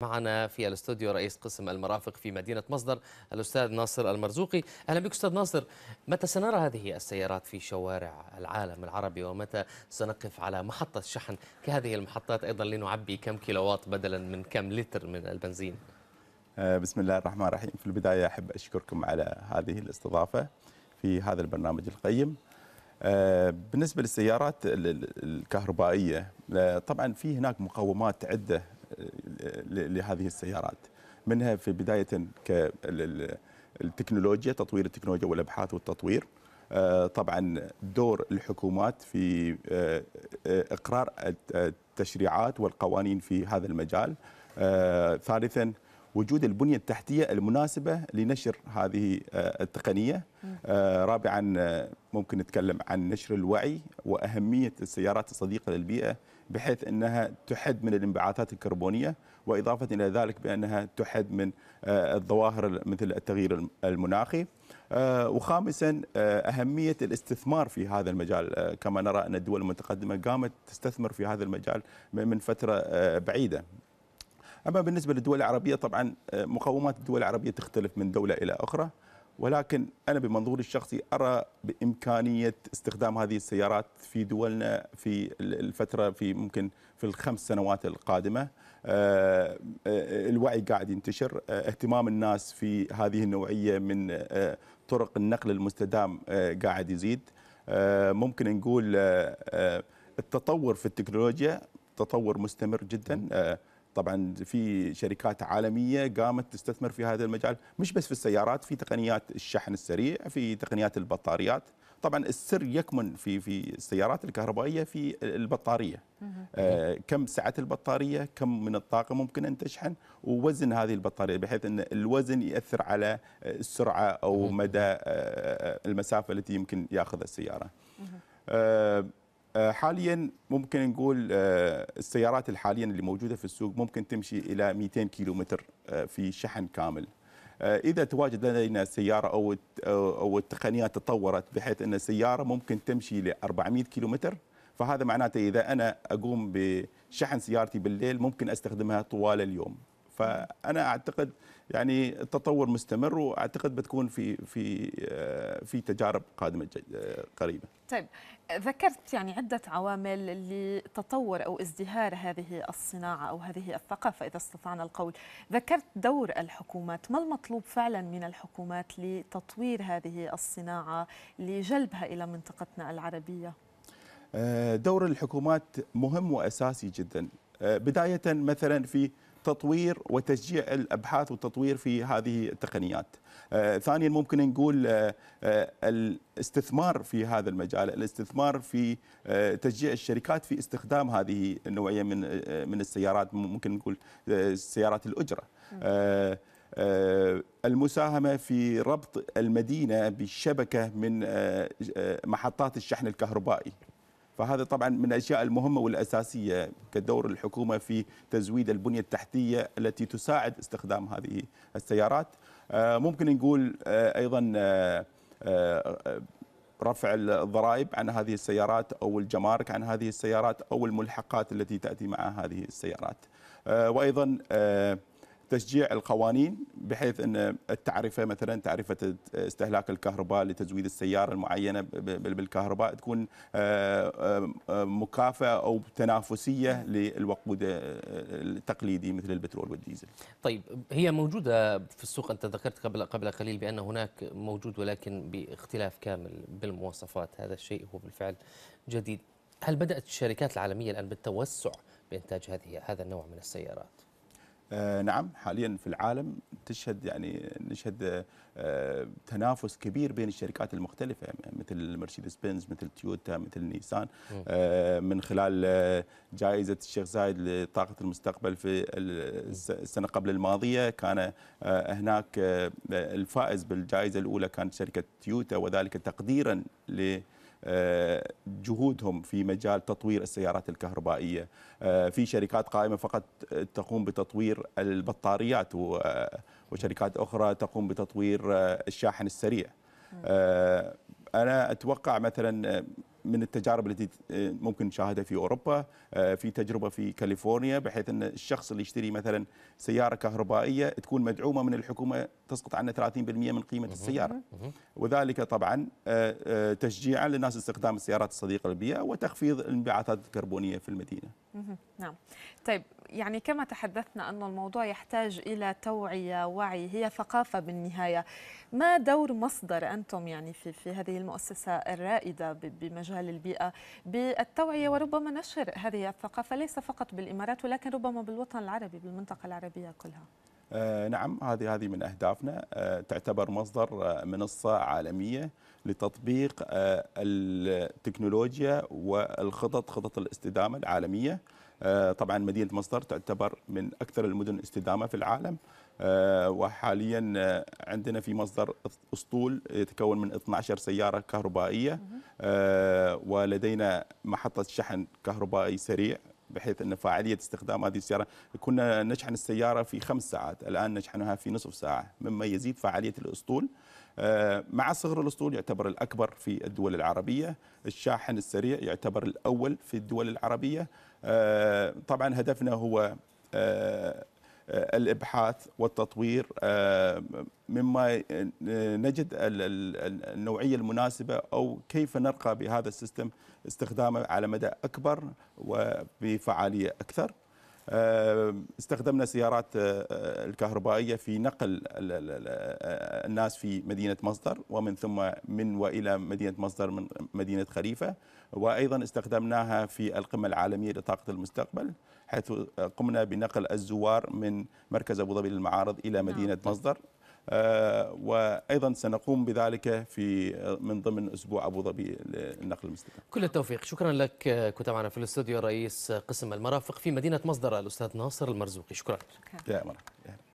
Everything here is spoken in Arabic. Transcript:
معنا في الاستوديو رئيس قسم المرافق في مدينة مصدر الأستاذ ناصر المرزوقي أهلا بك أستاذ ناصر متى سنرى هذه السيارات في شوارع العالم العربي ومتى سنقف على محطة شحن كهذه المحطات أيضا لنعبي كم كيلوات بدلا من كم لتر من البنزين آه، بسم الله الرحمن الرحيم في البداية أحب أشكركم على هذه الاستضافة في هذا البرنامج القيم آه، بالنسبة للسيارات الكهربائية آه، طبعا في هناك مقومات عدة لهذه السيارات منها في بداية التكنولوجيا تطوير التكنولوجيا والأبحاث والتطوير آه، طبعا دور الحكومات في آه، آه، إقرار التشريعات والقوانين في هذا المجال ثالثا وجود البنية التحتية المناسبة لنشر هذه التقنية رابعا ممكن نتكلم عن نشر الوعي وأهمية السيارات الصديقة للبيئة بحيث انها تحد من الانبعاثات الكربونيه واضافه الى ذلك بانها تحد من آه، الظواهر مثل التغيير المناخي. آه، وخامسا آه، اهميه الاستثمار في هذا المجال كما نرى ان الدول المتقدمه قامت تستثمر في هذا المجال من فتره بعيده. اما بالنسبه للدول العربيه طبعا مقومات الدول العربيه تختلف من دوله الى اخرى. ولكن أنا بمنظوري الشخصي أرى بإمكانية استخدام هذه السيارات في دولنا في الفترة في ممكن في الخمس سنوات القادمة آه، آه، الوعي قاعد ينتشر آه، اهتمام الناس في هذه النوعية من طرق النقل المستدام قاعد يزيد ممكن نقول التطور في التكنولوجيا تطور مستمر جدا طبعا في شركات عالميه قامت تستثمر في هذا المجال مش بس في السيارات في تقنيات الشحن السريع في تقنيات البطاريات طبعا السر يكمن في في السيارات الكهربائيه في البطاريه آه كم سعه البطاريه كم من الطاقه ممكن ان تشحن ووزن هذه البطاريه بحيث ان الوزن ياثر على السرعه او مدى آه المسافه التي يمكن ياخذها السياره آه آه، حاليا ممكن نقول آه، السيارات الحالية اللي موجوده في السوق ممكن تمشي الى 200 كيلومتر آه، في شحن كامل اذا تواجد لدينا سياره او او التقنيات تطورت بحيث ان السياره ممكن تمشي ل 400 كيلومتر فهذا معناته اذا انا اقوم بشحن سيارتي بالليل ممكن استخدمها طوال اليوم فانا اعتقد يعني التطور مستمر واعتقد بتكون في في آه، في تجارب قادمه آه، قريبه. طيب ذكرت يعني عده عوامل لتطور او ازدهار هذه الصناعه او هذه الثقافه اذا استطعنا القول، ذكرت دور الحكومات، ما المطلوب فعلا من الحكومات لتطوير هذه الصناعه لجلبها الى منطقتنا العربيه؟ آه، دور الحكومات مهم واساسي جدا، بدايه مثلا في تطوير وتشجيع الابحاث والتطوير في هذه التقنيات. آه، ثانيا ممكن نقول آه، آه، الاستثمار في هذا المجال، الاستثمار في تشجيع الشركات في استخدام هذه النوعيه من من السيارات ممكن نقول سيارات الاجره. المساهمه في ربط المدينه بشبكه من محطات الشحن الكهربائي. فهذا طبعا من الاشياء المهمه والاساسيه كدور الحكومه في تزويد البنيه التحتيه التي تساعد استخدام هذه السيارات آه، ممكن نقول آه، ايضا آه، رفع الضرائب عن هذه السيارات او الجمارك عن هذه السيارات او الملحقات التي تاتي مع هذه السيارات وايضا تشجيع القوانين بحيث ان التعرفه مثلا تعرفه استهلاك الكهرباء لتزويد السياره المعينه بالكهرباء تكون آه، آه، مكافاه او تنافسيه للوقود آه، التقليدي مثل البترول والديزل. طيب هي موجوده في السوق انت ذكرت قبل قبل قليل بان هناك موجود ولكن باختلاف كامل بالمواصفات هذا الشيء هو بالفعل جديد. هل بدات الشركات العالميه الان بالتوسع بانتاج هذه هذا النوع من السيارات؟ آه، نعم حاليا في العالم تشهد يعني نشهد آه، تنافس كبير بين الشركات المختلفة يعني مثل مرسيدس بنز مثل تويوتا مثل نيسان آه، من خلال جائزة الشيخ زايد لطاقة المستقبل في السنة قبل الماضية كان هناك الفائز بالجائزة الأولى كانت شركة تويوتا وذلك تقديرا ل آه، جهودهم في مجال تطوير السيارات الكهربائية آه، في شركات قائمة فقط تقوم بتطوير البطاريات آه، وشركات أخرى تقوم بتطوير الشاحن السريع أنا أتوقع مثلا من التجارب التي آه، ممكن نشاهدها في اوروبا آه، في تجربه في كاليفورنيا بحيث ان الشخص اللي يشتري مثلا سياره كهربائيه تكون مدعومه من الحكومه تسقط عنه 30% من قيمه السياره وذلك طبعا آه، تشجيعا للناس استخدام السيارات الصديقه للبيئه وتخفيض الانبعاثات الكربونيه في المدينه. نعم. طيب يعني كما تحدثنا أن الموضوع يحتاج إلى توعية وعي هي ثقافة بالنهاية ما دور مصدر أنتم يعني في, في هذه المؤسسة الرائدة بمجال البيئة بالتوعية وربما نشر هذه الثقافة ليس فقط بالإمارات ولكن ربما بالوطن العربي بالمنطقة العربية كلها آه نعم هذه هذه من اهدافنا آه تعتبر مصدر آه، منصه عالميه لتطبيق آه، التكنولوجيا والخطط خطط الاستدامه العالميه آه، طبعا مدينه مصدر تعتبر من اكثر المدن استدامه في العالم آه، وحاليا آه، عندنا في مصدر اسطول يتكون من 12 سياره كهربائيه ولدينا محطه شحن كهربائي سريع بحيث ان فاعليه استخدام هذه السياره كنا نشحن السياره في خمس ساعات الان نشحنها في نصف ساعه مما يزيد فعاليه الاسطول آه، مع صغر الاسطول يعتبر الاكبر في الدول العربيه، الشاحن السريع يعتبر الاول في الدول العربيه. آه، طبعا هدفنا هو آه، الابحاث والتطوير مما نجد النوعيه المناسبه او كيف نرقى بهذا السيستم استخدامه على مدى اكبر وبفعاليه اكثر. آه، استخدمنا سيارات آه، آه، الكهربائية في نقل الناس في مدينة مصدر ومن ثم من وإلى مدينة مصدر من مدينة خريفة وأيضا استخدمناها في القمة العالمية لطاقة المستقبل حيث قمنا بنقل الزوار من مركز أبو ظبي للمعارض إلى نعم، مدينة طيب. مصدر آه، وايضا سنقوم بذلك في آه، من ضمن اسبوع ابو ظبي للنقل المستدام. كل التوفيق، شكرا لك آه، كنت معنا في الاستوديو رئيس قسم المرافق في مدينه مصدر الاستاذ ناصر المرزوقي، شكرا. شكرا. يا مرحبا.